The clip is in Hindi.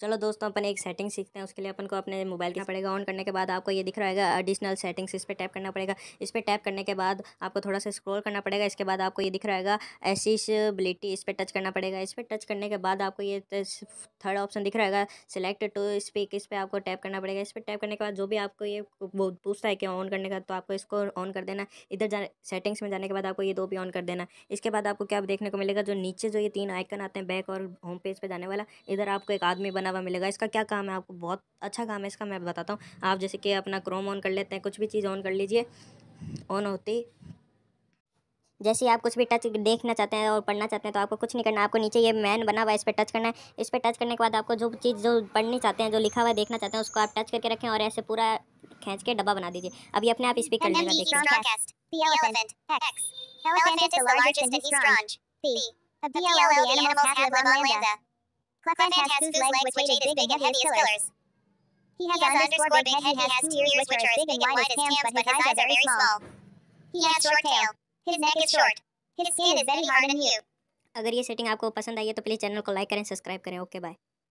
चलो दोस्तों अपन एक सेटिंग सीखते हैं उसके लिए अपन को अपने मोबाइल करना पड़ेगा ऑन करने के बाद आपको ये दिख रहा होगा एडिशनल सेटिंग्स इस पर टैप करना पड़ेगा इस पर टैप करने के बाद आपको थोड़ा सा स्क्रॉल करना पड़ेगा इसके बाद आपको ये दिख रहा होगा एसिसबिलिटी इस पर टच करना पड़ेगा इस पर टच करने के बाद आपको ये थर्ड ऑप्शन दिख रहा है सिलेक्ट टू स्पीक इस पर आपको टैप करना पड़ेगा इस पर टैप करने के बाद जो भी आपको ये पूछता है कि ऑन करने का तो आपको इसको ऑन कर देना इधर जाने सेटिंग्स में जाने के बाद आपको ये दो भी ऑन कर देना इसके बाद आपको क्या देखने को मिलेगा जो नीचे जो ये तीन आइकन आते हैं बैक और होम पेज पर जाने वाला इधर आपको एक आदमी बना बना हुआ मिलेगा इसका क्या काम है आपको बहुत अच्छा काम है इसका मैं बताता हूँ आप जैसे कि अपना क्रोम ऑन कर लेते हैं कुछ भी चीज़ ऑन कर लीजिए ऑन होती जैसे आप कुछ भी टच देखना चाहते हैं और पढ़ना चाहते हैं तो आपको कुछ नहीं करना आपको नीचे ये मैन बना हुआ है इस पर टच करना है इस पर टच करने के बाद आपको जो चीज़ जो पढ़नी चाहते हैं जो लिखा हुआ देखना चाहते हैं उसको आप टच करके रखें और ऐसे पूरा खींच के डब्बा बना दीजिए अभी अपने आप स्पीक कर लेगा देखिए Plus Plus has, has legs, legs which as big and heavy as pillars. He has, an underscore big head, he has two ears which are as big and wide as hams, but his eyes are very small. He has short tail. His neck is short. His skin is very hard and new. अगर ये सेटिंग आपको पसंद आई है तो प्लीज़ चैनल को लाइक करें सब्सक्राइब करें ओके बाय